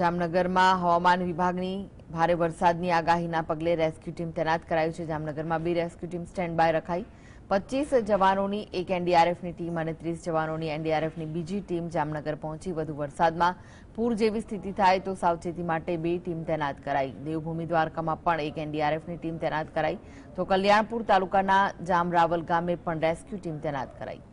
જામનગરમાં હવામાન વિભાગની ભારે વરસાદની આગાહીના પગલે રેસ્ક્યુ ટીમ તૈનાત કરાયું છે જામનગરમાં બે રેસ્ક્યુ ટીમ સ્ટેન્ડ બાય રખાઈ પચીસ જવાનોની એક એનડીઆરએફની ટીમ અને ત્રીસ જવાનોની એનડીઆરએફની બીજી ટીમ જામનગર પહોંચી વધુ વરસાદમાં પૂર જેવી સ્થિતિ થાય તો સાવચેતી માટે બે ટીમ તૈનાત કરાઈ દેવભૂમિ દ્વારકામાં પણ એક એનડીઆરએફની ટીમ તૈનાત કરાઈ તો કલ્યાણપુર તાલુકાના જામરાવલ ગામે પણ રેસ્ક્યુ ટીમ તૈનાત કરાઈ